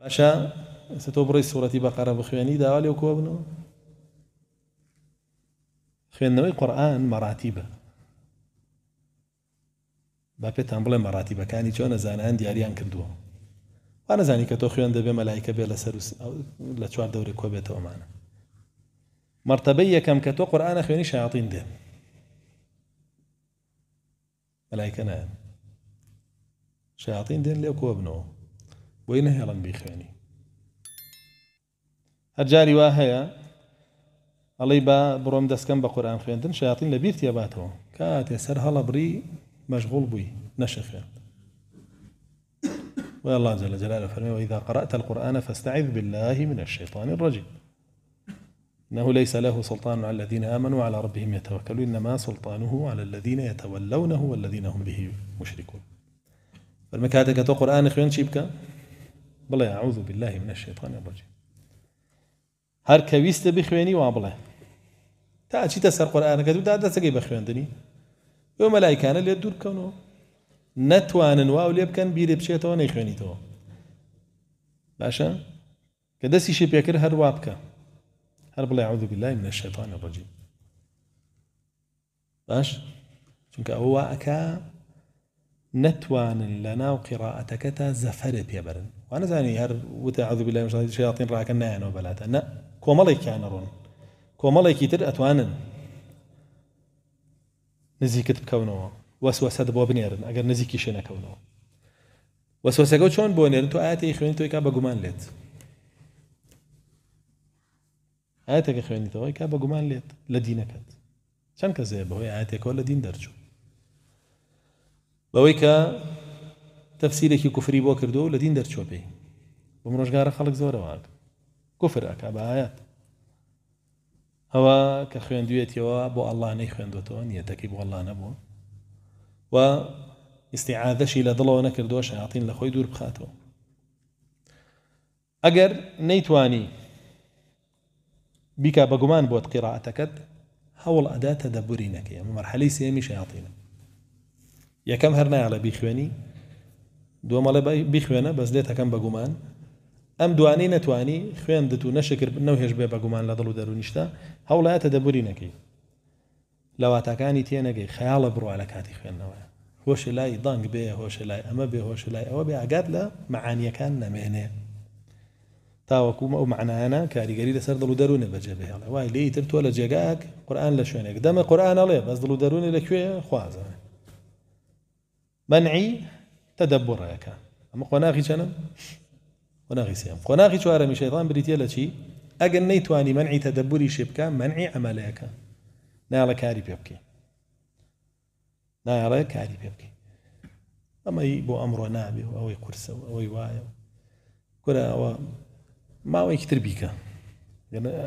باشا ستوبري سورة بقرة سوورەتی داوالي بخوێنی داوا لێو کۆ بنەوە خوێندنەوەی قورآن مەڕاتی بە با پێتان بڵێ مەڕاتیبەکانی چۆن نەزانان دیاریان کردووە وا نەزانی کە تۆ خوێن دەبێ مەلایکە بێ لەسەر لە چوار دەوری کۆ بێتەوەمانە مرتبەی یەکەم کە تۆ قورآانە خوێنی شیاطین دێ مەلایکە نایەن شیاطین دێن لێو کۆ بۆی نەهێڵن بیخوێنی هەرجاری وا هەیە ئەڵی با بروم دەستکەم بە قورآان خوێندن شیاتین لە كات باتەوە کاتێ بري مشغول بوي نشخ بووی ويا والله جل جلاله فرمي وإذا قرأت القرآن فاستعذ بالله من الشيطان الرجيم إنه ليس له سلطان على الذين آمنوا على ربهم يتوكلون إنما سلطانه على الذين يتولونه والذين هم به مشركون فالمكاتك تو قرآن خيون شيبكا بلا اعوذ بالله من الشيطان الرجيم هر كويست بخويني و بلا تا چیتە سەر قورآانەکە دودا دەسەکەی بە ملائكه انا مەلایکانە لێ دوورکەونەوە نتوان واو كان بکەن بیرێ بچێتەوە نەیخوێنیتەوە باشە کە دەستی شي بيكر هر وابك هر بلا اعوذ بالله من الشيطان الرجيم باش چونکە هو اكا نتوان لە ناو قیڕاعەتەکەتە زەفەرە پێبرن وأنا زاني هر وتعوذ بالله من الشياطين راك انا انا وبلات أنا كو كومالي يعني كان رون كومالي كتر أتوانن نزیکت بکەونەوە وەسوەسەد بۆ بنێرن ئەگەر نزیکی شنا وەسوەسەگە چۆن بۆ شون تۆ ئاەتی خوێن تۆی کا بە گومان لێت ئاەتێکە خوێنیتەوەی کا بە گومان لێت لە دینەکەت چەند کەسێ بەهۆی ئاەتێکەوە لە دین دەرچوو بەوەی کە که کفری بود کرد و چوبی و دەرچۆ خالق زور ڕۆژگارە کفر زۆرەوان باعات هوا که ئەوە کە خوێندوێتەوە بۆ ئەلله نەی خوێندوێتەوە نیەتەکەی بۆ ئەلله نەبووە و استعاذەشی لە دڵەوە نەکردووە شیاطین لە دور بخاتو بخاتەوە ئەگەر نەیتوانی بجمان بود قرائت کد هول آدات تەدەبوری نەکەی مرحله سیمی سێمی یا کم هر نه علی بیخوانی دووەمەڵێ بخوێنە بەس لێتەکەم بەگومان ئەم دوانەی نەتوانی خوێندت و نەشکرد نەوهێش بێ بەگومان لە دڵ و دەرونیشتا هەوڵایەتە دەبوری نەکەی لەواتەکانی تێنەگەی خەیاڵە بڕوا لە کاتی خوێندنەوە هۆشی لای دەنگ بێ هۆشە لای ئەمە بێ هۆشە لای ئەوە بێ ئاگات لە معانیەکان نەمێنێ تاوەکومە ئەو معناانە کاریگەری لەسەر دڵ و دەروونە بەجێ بێڵێ وای لێیتر تۆ لە جێگاک قورآان لە شوێنێک دەمە قورآانەڵێ بەس دڵ و دەروونی لەکوێ خوازە منعی تدبر تدبرەکە ئەمە خۆناغی چەنم خۆناغی سێم خۆناغی چوارەمی شەیطان بریتە لە چی شي نەیتوانی منعی منعي تدبري بکە منعي ئەمەلەیەەکە ناڵە کاری پێ بکەین ناڵێ کاری پێ بکەین ئەمەی بۆ ئەمڕۆ نابێ او ئەوەی قورسە و ئەوەی وایە کورە ئەوە ماوەی تر بیکە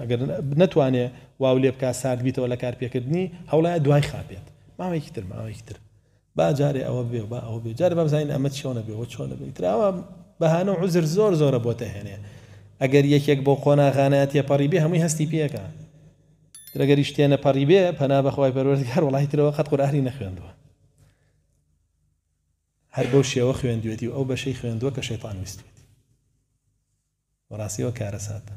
ئەگەر نتوانێ واو لێ بکە سارد بیتەوە لە کار پێکردنی هەوڵایە دوای خاپێت ماوەیەکی تر ماوەیەکی تر باجارێ ئەوە بێ با ئەو بێ جارە بەزانین ئەمە چۆنە بێەوە چۆنە بێت تراوە بەهانە عزر زۆر زۆرە بۆتە هێنێ ئەگەر یەکێک بۆ خۆناغانەت یە پەڕیبێ هەمووی هەستی پێەکە درگەری شتێنە پەڕیبێ پەنا بەخوای پەروەردگار وڵی ترەوە قەت قوراری نەخوێندووە هەر بەو شێوە خوێندوێتی و ئەو بەشەی خوێندووە کە شەیتان ویستێتی ڕاستیەوە کارە ساتە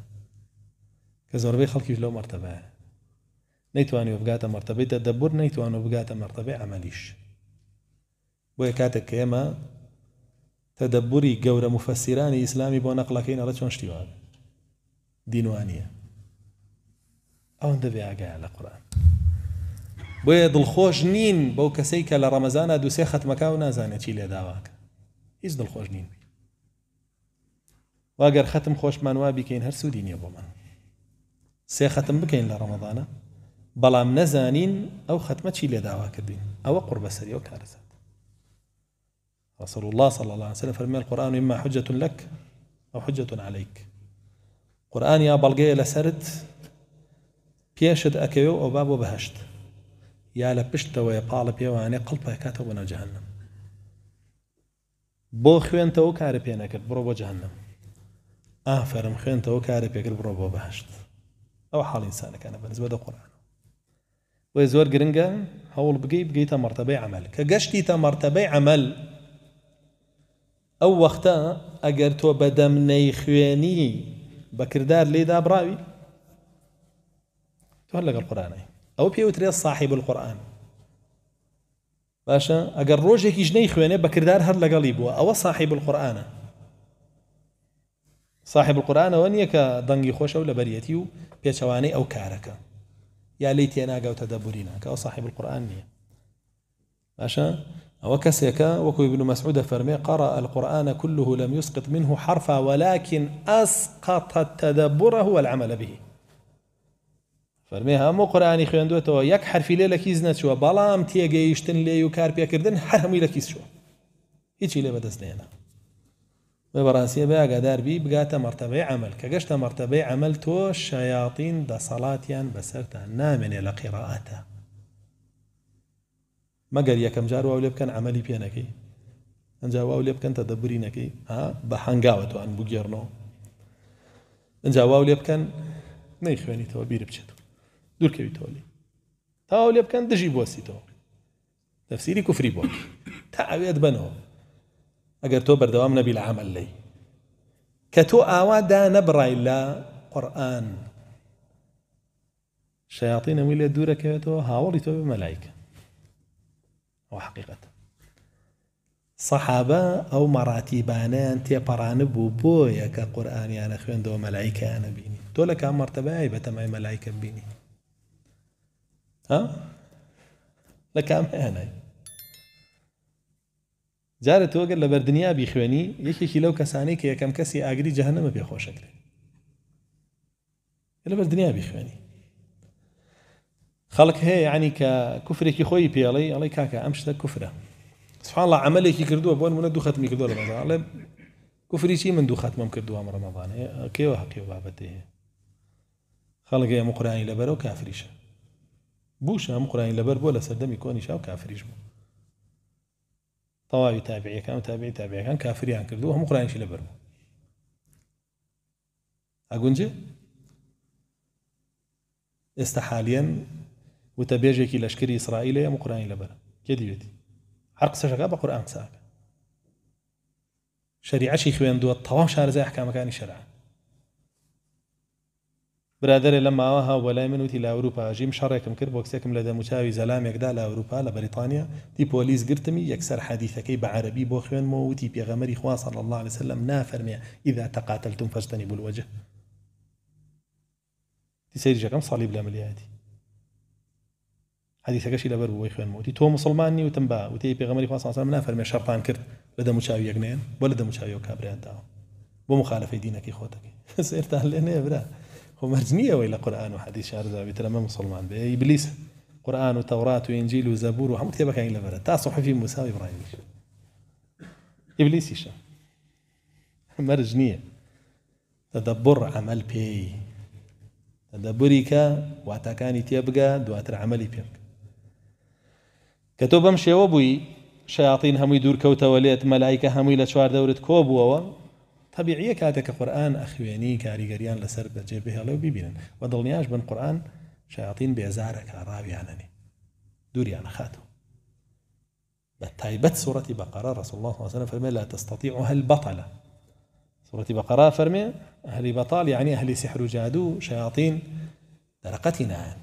کە زۆربەی خەڵکیش لەو مەرتەبە نەیتوانانی بگاتە مەرتەبەی دەدەبور نەیتوان و بگاتە مەرتەبەی ئەمەلیش بۆیە کاتێک کە ئێمە تەدەبوری گەورە مفەسیرانی ئیسلامی بۆ نەقلەکەین ئەڵە چۆن شتیوان دینوانیە ئەوەن دەبێ ئاگایە لە قورآن بۆیە دڵخۆش نین بەو کەسەی کە لە ڕەمەزانە دووسێ خەتمەکە و نازانێت چی لێ داواکە هیچ دڵخۆش نین واگەر خەتم خۆشمان وا بیکەین هەر سوودی نییە بۆمان سێ خەتم بکەین لە ڕەمەدانە بەڵام نەزانین ئەو خەتمە چی لێ داوا کردین ئەوە قوربەسەری و کارزە رسول الله صلى الله عليه وسلم فرمي القرآن إما حجة لك أو حجة عليك قرآن يا بلغي لسرت بيشد أكيو أو بابو بهشت يا لبشت ويا بال بيواني قلب كاتب بنا جهنم بو خوێنتەوە کارە پێ نەکرد بڕۆ جهنم آه فرم خوێنتەوە کارە پێکرد بڕۆ بۆ بەهشت ئەو حاڵینسانەکانە بەنسبە دە قڕان وی زۆر گرنگە ويزور بگەی هول بقي عمل مرتبة عمل تە مرتبة عمل ئەو وەختە ئەگەر تۆ بەدەم نەی خوێنی بەکردار لێدا براوی تۆ لەگەڵ قورانای ئەو پێوترێ صاحب القورآن باشە ئەگەر ڕۆژێکی ژنەی خوێنێ بەکردار هەر لەگەڵی بووە ئەوە صاحب القورآانە صاحب القورآانەوە نییە کە دەنگی خۆشە و لە بەریەتی و پێچەوانەی ئەو کارەکە یا لی تێناگەوتە دەبورینا کە ئەو صاحب القورآن نییە باشە وكسيك وكو ابن مسعود فرمي قرأ القرآن كله لم يسقط منه حرفا ولكن أسقط تدبره والعمل به فرميها مو قرآن خوێندوێتەوە یەک حرفی لێ ليلة كيزنا شوى بلام تيجي يشتن لي يكار بيا كردن هەمووی لە کیس چوە هیچی لێ بەدەست نێنە بە بيا بە ئاگاداربی بگاتە مرتبة عمل کە مرتبة مەرتەبەی عمل تۆ شایاتین دەسەڵاتیان بەسەرتان نامێنێ لە قیڕاتە مگر یکم جار واو لێ بکەن ئەمەلی نکی ئەنج واو لێ بکەن تەدەبری نەکەی بە هەنگاوەتوان بگێڕنەوە ئەنج واو تو بیرب نەی خوێنیتەوە بیر بچێت دوورکەویتەوە لی تاو لێ دجی دژی تو تفسیری کفری بۆ تا ئەوێت بنو اگر تو بەردەوام نەبی لە عمل لی کە تۆ ئاوادا نەبڕای لە قورآن شەیاطی نەمی لێ دوورەکەوێتەوە هاوڵی تۆ بە مەلایکە ئەو حقیقەتە سەحابە ئەو مەڕاتیبانیان تێپەڕانە بوو بۆ یەکە قورآانیانە خوێندەوە مەلایکیانە بینی تۆ لە کام مەرتەبای بەتەمای مەلایکە بینی لە تو جارە لبر لە بەردنیا بیخوێنی یەکێکی لەو کەسانی کە یەکەم کەسی جهنم جەهنەمە پێخۆشەکرێت لبر بەردنیا بیخوێنی خلق هي يعني ككفر كي خوي بيالي الله كاكا امش ذا كفره سبحان الله عملي كي كردو بون من دو ختمي كردو رمضان الله كفري شي من دو ختم ممكن كردو رمضان كي وحقي وبابته خلق هي مقران الى برو كافريش بوشا مقران الى بربو لا سردم يكون يشاو كافريش طوابي تابعي كان تابعي تابعي كان كافري عن كردو هم قران شي لبربو اقونجي استحاليا و تا بێژێکی لەشکری ئیسرائیل ئەم قورانی كذي کێ دیوێتی هەر قسەشەکە بە قورآن قسەکە شریعەشی خوێندووە تەواو شارزای حکامەکانی شەرع برادێ لە ماوەها وەلای من وتی لە ئەوروپا ژیم شەڕێکم جيم بۆ کسێکم لە دەموچاوی زەلامێکدا زلام ئەوروپا لە بەریتانیا دی پۆلیس گرتمی یەکسەر حەدیثەکەی بە عەربی بۆ خوێنمەوە وتی پێغەمەری خوا صلى الله عليه وسلم إذا تقاتلتم تەقاتلتم فەجتەنی بولوەجه دی جاكم صليب لا ملياتي حدیثەکەشی لەبەر بووی خوێنمە وتی تۆ مسلمانی وتم بە وتی پێغمەری خواسان نافەرمێ شەرپان کرد بە دەموچاوی یەکنێن بۆ لە دەموچاوی و کابرایان داوە بۆ مخالفەی دینەکەی خۆتەکەی سێرتان لێ نێبرا خۆ مەرجنی ئەوەی لە قورآن و حەدی شارزاوی ترەمە مسلمان بێ ئیبلیس قورآن و تەورات و ئنجیل و زەبور و هەموو کتێبەکانی لەبەرە تا صحفی موسی و ئیبراهیم ئیبلیسیشە مەرج نییە تدبر عمل پێی تدبری کە واتەکانی تێبگە دواتر عملی پێ کە تۆ بەم شێوە بووی شیاطین هەمووی دوورکەوتەوە لێت مەلایکە هەمووی لە چوار دەورت کۆ بووەوە كاتك قرآن أخواني كاري قريان لسر لەسەر بەجێ بهێڵە و ببینن بن قرآن شياطين بيزارك رابي عنني دوري دووریان خاتەوە بتايبت سورة بقرة رسول الله وسلم فرمي لا تستطيع هل سورة بقرة فرمي أهل بطال يعني أهل سحر جادو شیاطین درقتنا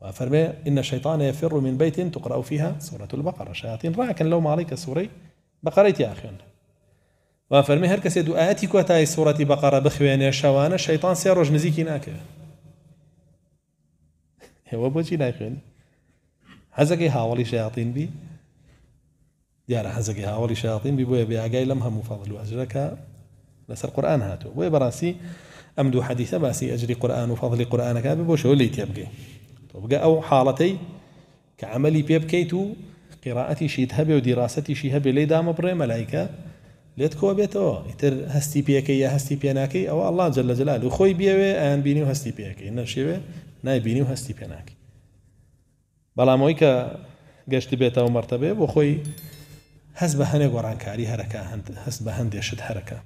وفرمي إن الشيطان يفر من بيت تقرأ فيها سورة البقرة شياطين راكن لو عليك سوري بقريت يا أخي وفرمي هر كسي دعاتي كوتاي سورة بقرة بخواني شوانا الشيطان سيروج نزيكي ناك هو بوشي نايخوين حزقي هاولي شياطين بي دیارە حەزەکەی هاوڵی شاطین بی بۆیە بي لەم لمها مفضل واجرك لەسەر القران هاتو بۆیە براسي امدو حديثه باسي اجري قران وفضل قرانك فاضلی قورآنەکە ببۆشەوە لی تێبگەی بگە ئەو حاڵەتەی کە عملی پێ بکەیت و قیراعەتیشیت هەبێ و دیڕاستیشی هەبێ لی دامە بڕێ مەلایکە لێت کۆ بێتەوە ئیتر هەستی پێەکەی یا هەستی پێناکەی ئەو الله جل لە جلال و خۆی بێوێ ئەیان بینی و هەستی پێەکەی نەشێوێ نایبینی و هەستی پێناکی بەڵامەوەی کە گەشت بێتەوە مەرتەبێ بۆ خۆی هەست بە هەنێک گۆڕانکاری هەرەکە هەست بە هەندێشت هەرەکە